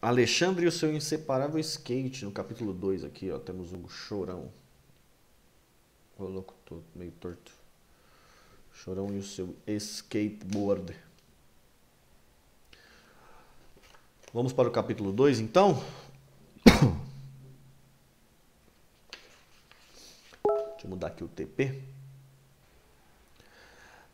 Alexandre e o seu inseparável skate, no capítulo 2 aqui, ó, temos um chorão. Ô louco, tô meio torto. Chorão e o seu skateboard. Vamos para o capítulo 2 então? Deixa eu mudar aqui o TP.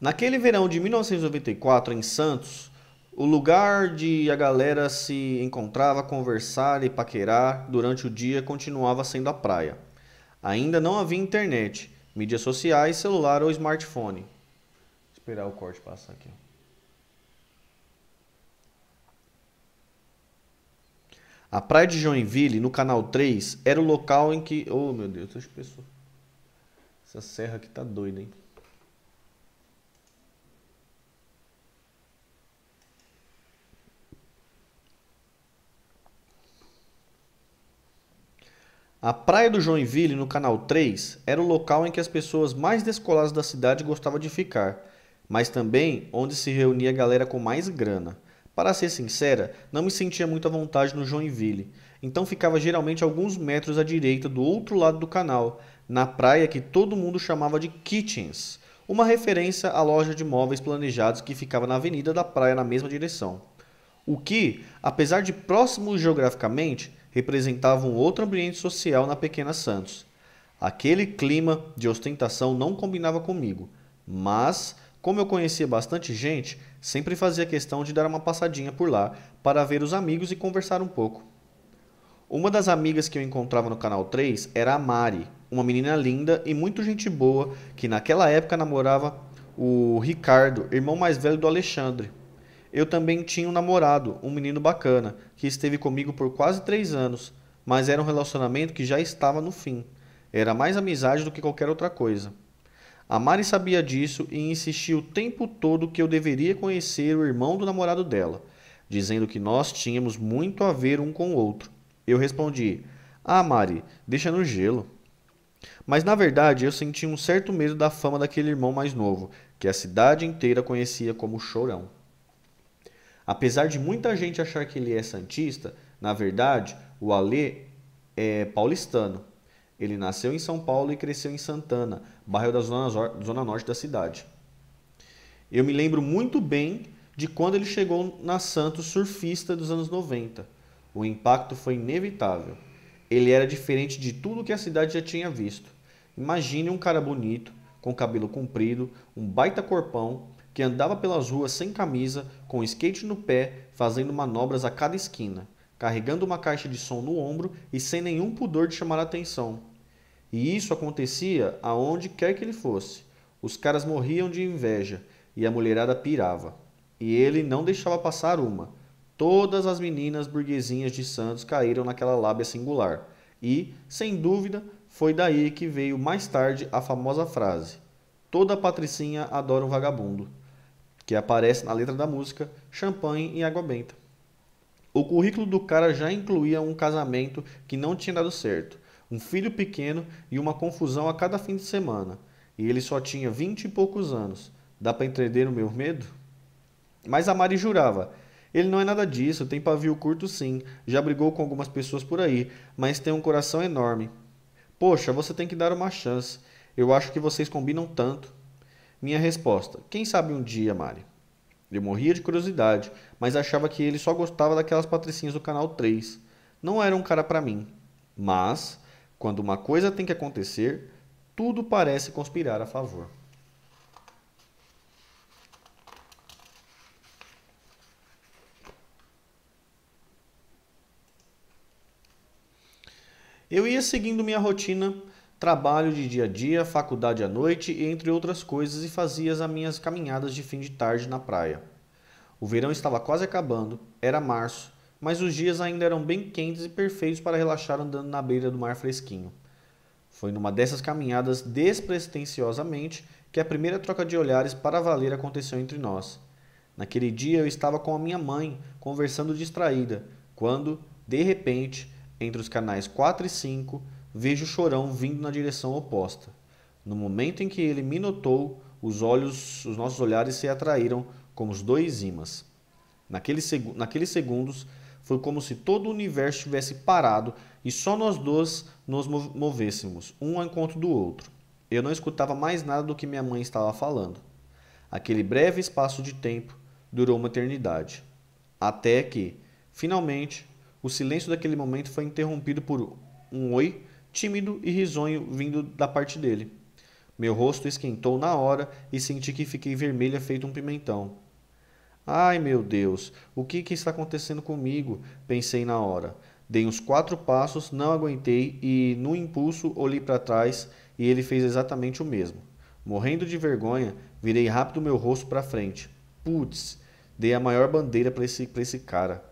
Naquele verão de 1994, em Santos, o lugar de a galera se encontrava, conversar e paquerar durante o dia continuava sendo a praia. Ainda não havia internet, mídias sociais, celular ou smartphone. Vou esperar o corte passar aqui. A praia de Joinville, no canal 3, era o local em que. Oh meu Deus, essas pessoas. Essa serra aqui tá doida, hein? A praia do Joinville, no Canal 3, era o local em que as pessoas mais descoladas da cidade gostavam de ficar, mas também onde se reunia a galera com mais grana. Para ser sincera, não me sentia muito à vontade no Joinville, então ficava geralmente alguns metros à direita do outro lado do canal, na praia que todo mundo chamava de Kitchens, uma referência à loja de móveis planejados que ficava na avenida da praia na mesma direção. O que, apesar de próximos geograficamente, representava um outro ambiente social na pequena Santos. Aquele clima de ostentação não combinava comigo, mas, como eu conhecia bastante gente, sempre fazia questão de dar uma passadinha por lá para ver os amigos e conversar um pouco. Uma das amigas que eu encontrava no canal 3 era a Mari, uma menina linda e muito gente boa que naquela época namorava o Ricardo, irmão mais velho do Alexandre. Eu também tinha um namorado, um menino bacana, que esteve comigo por quase três anos, mas era um relacionamento que já estava no fim. Era mais amizade do que qualquer outra coisa. A Mari sabia disso e insistiu o tempo todo que eu deveria conhecer o irmão do namorado dela, dizendo que nós tínhamos muito a ver um com o outro. Eu respondi: Ah, Mari, deixa no gelo. Mas na verdade eu senti um certo medo da fama daquele irmão mais novo, que a cidade inteira conhecia como Chorão. Apesar de muita gente achar que ele é santista, na verdade, o Alê é paulistano. Ele nasceu em São Paulo e cresceu em Santana, bairro da zona, norte da cidade. Eu me lembro muito bem de quando ele chegou na Santos surfista dos anos 90. O impacto foi inevitável. Ele era diferente de tudo que a cidade já tinha visto. Imagine um cara bonito, com cabelo comprido, um baita corpão, que andava pelas ruas sem camisa, com skate no pé, fazendo manobras a cada esquina, carregando uma caixa de som no ombro e sem nenhum pudor de chamar a atenção. E isso acontecia aonde quer que ele fosse. Os caras morriam de inveja e a mulherada pirava. E ele não deixava passar uma. Todas as meninas burguesinhas de Santos caíram naquela lábia singular. E, sem dúvida, foi daí que veio mais tarde a famosa frase: Toda patricinha adora um vagabundo que aparece na letra da música Champanhe e Água Benta. O currículo do cara já incluía um casamento que não tinha dado certo, um filho pequeno e uma confusão a cada fim de semana. E ele só tinha vinte e poucos anos. Dá para entender o meu medo? Mas a Mari jurava. Ele não é nada disso, tem pavio curto sim, já brigou com algumas pessoas por aí, mas tem um coração enorme. Poxa, você tem que dar uma chance. Eu acho que vocês combinam tanto. Minha resposta: Quem sabe um dia, Mari? Eu morria de curiosidade, mas achava que ele só gostava daquelas patricinhas do canal 3. Não era um cara para mim. Mas, quando uma coisa tem que acontecer, tudo parece conspirar a favor. Eu ia seguindo minha rotina trabalho de dia a dia, faculdade à noite e entre outras coisas, e fazia as minhas caminhadas de fim de tarde na praia. O verão estava quase acabando, era março, mas os dias ainda eram bem quentes e perfeitos para relaxar andando na beira do mar fresquinho. Foi numa dessas caminhadas despretensiosamente que a primeira troca de olhares para valer aconteceu entre nós. Naquele dia eu estava com a minha mãe, conversando distraída, quando, de repente, entre os canais 4 e 5, vejo o chorão vindo na direção oposta. No momento em que ele me notou, os olhos, os nossos olhares se atraíram como os dois ímãs. seg naqueles segundos, foi como se todo o universo estivesse parado e só nós dois nos movêssemos, um ao encontro do outro. Eu não escutava mais nada do que minha mãe estava falando. Aquele breve espaço de tempo durou uma eternidade. Até que, finalmente, o silêncio daquele momento foi interrompido por um oi tímido e risonho vindo da parte dele. Meu rosto esquentou na hora e senti que fiquei vermelha feito um pimentão. Ai meu Deus, o que, que está acontecendo comigo? pensei na hora. Dei uns quatro passos, não aguentei e, no impulso, olhei para trás e ele fez exatamente o mesmo. Morrendo de vergonha, virei rápido meu rosto para frente. Putz, dei a maior bandeira para esse, esse cara.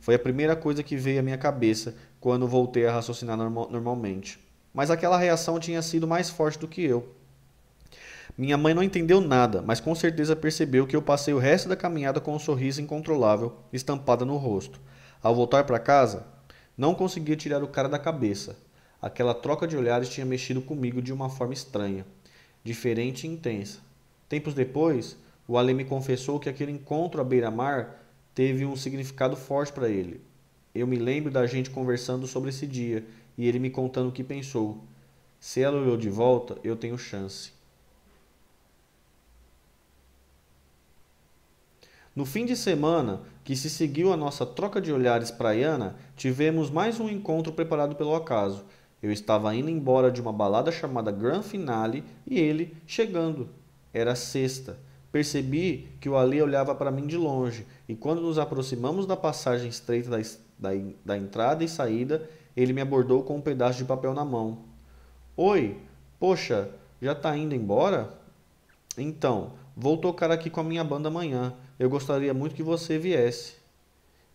Foi a primeira coisa que veio à minha cabeça quando voltei a raciocinar normal, normalmente. Mas aquela reação tinha sido mais forte do que eu. Minha mãe não entendeu nada, mas com certeza percebeu que eu passei o resto da caminhada com um sorriso incontrolável estampada no rosto. Ao voltar para casa, não conseguia tirar o cara da cabeça. Aquela troca de olhares tinha mexido comigo de uma forma estranha, diferente e intensa. Tempos depois, o Ale me confessou que aquele encontro à beira-mar teve um significado forte para ele. Eu me lembro da gente conversando sobre esse dia e ele me contando o que pensou. Se ela olhou de volta, eu tenho chance. No fim de semana, que se seguiu a nossa troca de olhares para praiana, tivemos mais um encontro preparado pelo acaso. Eu estava indo embora de uma balada chamada Grand Finale e ele chegando. Era sexta Percebi que o Ali olhava para mim de longe, e quando nos aproximamos da passagem estreita da, da, da entrada e saída, ele me abordou com um pedaço de papel na mão. Oi, poxa, já tá indo embora? Então, vou tocar aqui com a minha banda amanhã. Eu gostaria muito que você viesse.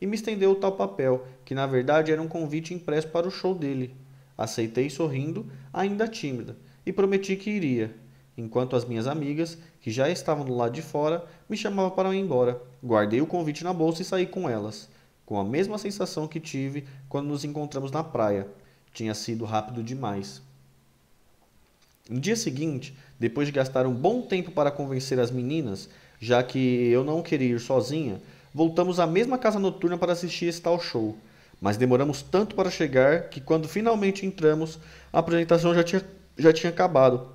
E me estendeu o tal papel, que na verdade era um convite impresso para o show dele. Aceitei sorrindo, ainda tímida, e prometi que iria enquanto as minhas amigas, que já estavam do lado de fora, me chamavam para ir embora. Guardei o convite na bolsa e saí com elas, com a mesma sensação que tive quando nos encontramos na praia. Tinha sido rápido demais. No dia seguinte, depois de gastar um bom tempo para convencer as meninas, já que eu não queria ir sozinha, voltamos à mesma casa noturna para assistir esse tal show. Mas demoramos tanto para chegar que quando finalmente entramos, a apresentação já tinha, já tinha acabado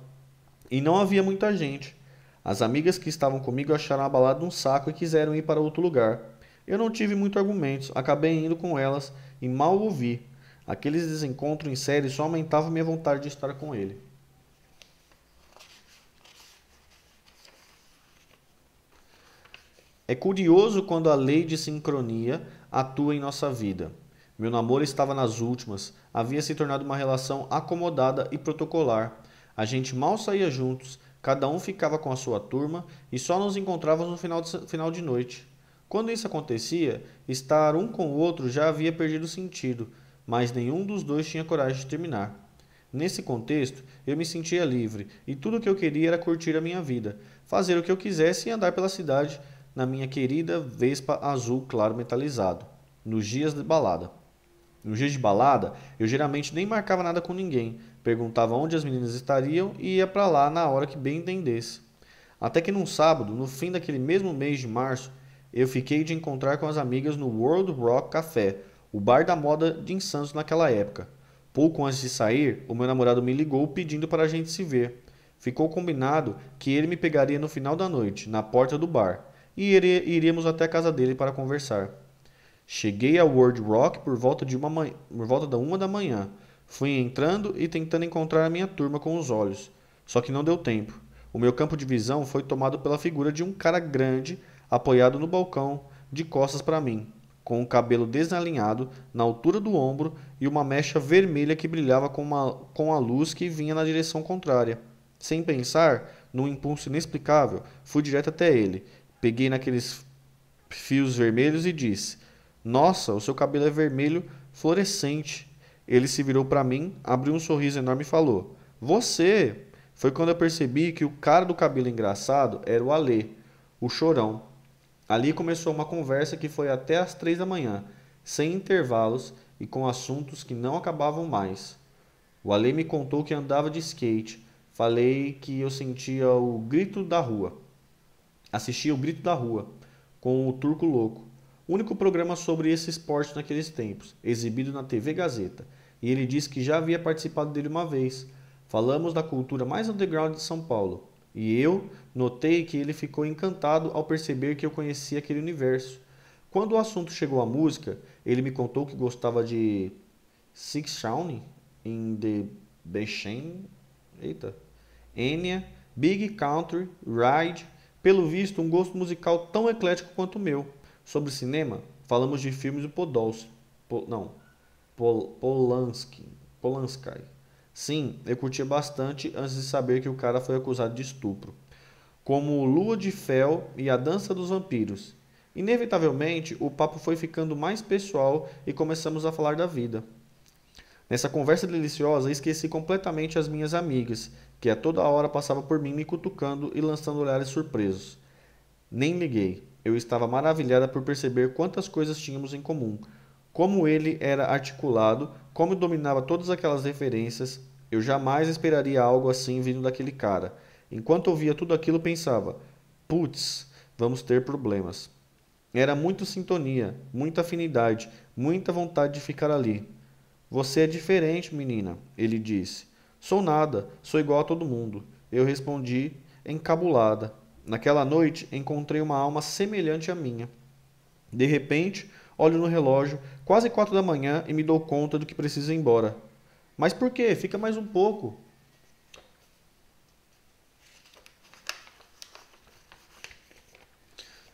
e não havia muita gente. As amigas que estavam comigo acharam a balada um saco e quiseram ir para outro lugar. Eu não tive muitos argumentos, acabei indo com elas e mal ouvi. Aqueles desencontros em série só aumentavam minha vontade de estar com ele. É curioso quando a lei de sincronia atua em nossa vida. Meu namoro estava nas últimas, havia se tornado uma relação acomodada e protocolar. A gente mal saía juntos, cada um ficava com a sua turma e só nos encontrávamos no final de, final de noite. Quando isso acontecia, estar um com o outro já havia perdido sentido, mas nenhum dos dois tinha coragem de terminar. Nesse contexto, eu me sentia livre e tudo o que eu queria era curtir a minha vida, fazer o que eu quisesse e andar pela cidade na minha querida Vespa azul claro metalizado, nos dias de balada. Nos dias de balada, eu geralmente nem marcava nada com ninguém, perguntava onde as meninas estariam e ia para lá na hora que bem entendesse. Até que num sábado, no fim daquele mesmo mês de março, eu fiquei de encontrar com as amigas no World Rock Café, o bar da moda de Santos naquela época. Pouco antes de sair, o meu namorado me ligou pedindo para a gente se ver. Ficou combinado que ele me pegaria no final da noite, na porta do bar, e iríamos até a casa dele para conversar. Cheguei a World Rock por volta, de uma por volta da uma da manhã, Fui entrando e tentando encontrar a minha turma com os olhos, só que não deu tempo. O meu campo de visão foi tomado pela figura de um cara grande, apoiado no balcão, de costas para mim, com o cabelo desalinhado na altura do ombro e uma mecha vermelha que brilhava com, uma, com a luz que vinha na direção contrária. Sem pensar, num impulso inexplicável, fui direto até ele. Peguei naqueles fios vermelhos e disse: Nossa, o seu cabelo é vermelho fluorescente. Ele se virou para mim, abriu um sorriso enorme e falou: Você! Foi quando eu percebi que o cara do cabelo engraçado era o Alê, o chorão. Ali começou uma conversa que foi até as três da manhã, sem intervalos e com assuntos que não acabavam mais. O Ale me contou que andava de skate. Falei que eu sentia o grito da rua. Assistia o grito da rua com o Turco Louco, único programa sobre esse esporte naqueles tempos, exibido na TV Gazeta e ele disse que já havia participado dele uma vez. Falamos da cultura mais underground de São Paulo, e eu notei que ele ficou encantado ao perceber que eu conhecia aquele universo. Quando o assunto chegou à música, ele me contou que gostava de Six Shawn in the Beshen, eita, Enya, Big Country, Ride, pelo visto um gosto musical tão eclético quanto o meu. Sobre cinema, falamos de filmes do Podolsky, po, não, Pol Polanski. Polanski. Sim, eu curti bastante antes de saber que o cara foi acusado de estupro. Como Lua de Fel e A Dança dos Vampiros. Inevitavelmente, o papo foi ficando mais pessoal e começamos a falar da vida. Nessa conversa deliciosa, esqueci completamente as minhas amigas, que a toda hora passava por mim me cutucando e lançando olhares surpresos. Nem liguei. Eu estava maravilhada por perceber quantas coisas tínhamos em comum, como ele era articulado, como dominava todas aquelas referências. Eu jamais esperaria algo assim vindo daquele cara. Enquanto ouvia tudo aquilo, pensava: putz, vamos ter problemas. Era muita sintonia, muita afinidade, muita vontade de ficar ali. Você é diferente, menina, ele disse. Sou nada, sou igual a todo mundo. Eu respondi, encabulada. Naquela noite encontrei uma alma semelhante à minha. De repente, olho no relógio, quase quatro da manhã e me dou conta do que preciso ir embora. Mas por quê? Fica mais um pouco.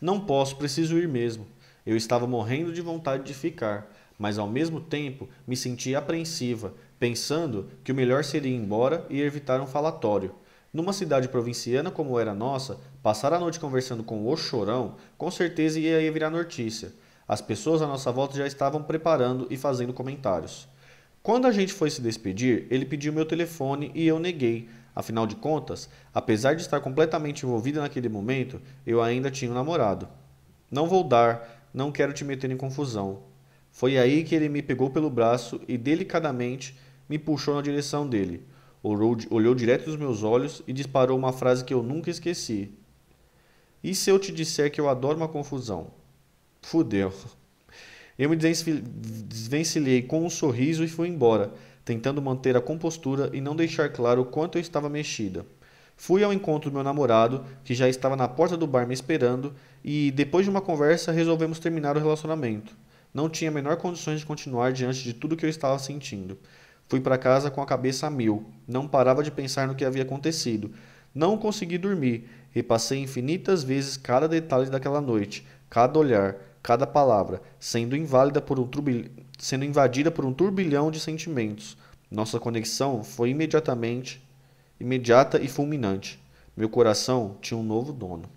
Não posso, preciso ir mesmo. Eu estava morrendo de vontade de ficar, mas ao mesmo tempo me sentia apreensiva, pensando que o melhor seria ir embora e evitar um falatório. Numa cidade provinciana como era nossa, passar a noite conversando com o chorão com certeza ia virar notícia. As pessoas à nossa volta já estavam preparando e fazendo comentários. Quando a gente foi se despedir, ele pediu meu telefone e eu neguei. Afinal de contas, apesar de estar completamente envolvida naquele momento, eu ainda tinha um namorado. Não vou dar, não quero te meter em confusão. Foi aí que ele me pegou pelo braço e delicadamente me puxou na direção dele. Olhou, olhou direto nos meus olhos e disparou uma frase que eu nunca esqueci. E se eu te disser que eu adoro uma confusão? Fudeu. Eu me desvencilhei com um sorriso e fui embora, tentando manter a compostura e não deixar claro o quanto eu estava mexida. Fui ao encontro do meu namorado, que já estava na porta do bar me esperando, e depois de uma conversa resolvemos terminar o relacionamento. Não tinha a menor condições de continuar diante de tudo que eu estava sentindo. Fui para casa com a cabeça a mil, não parava de pensar no que havia acontecido. Não consegui dormir, repassei infinitas vezes cada detalhe daquela noite, cada olhar, cada palavra, sendo, inválida por um sendo invadida por um turbilhão de sentimentos. Nossa conexão foi imediatamente imediata e fulminante. Meu coração tinha um novo dono.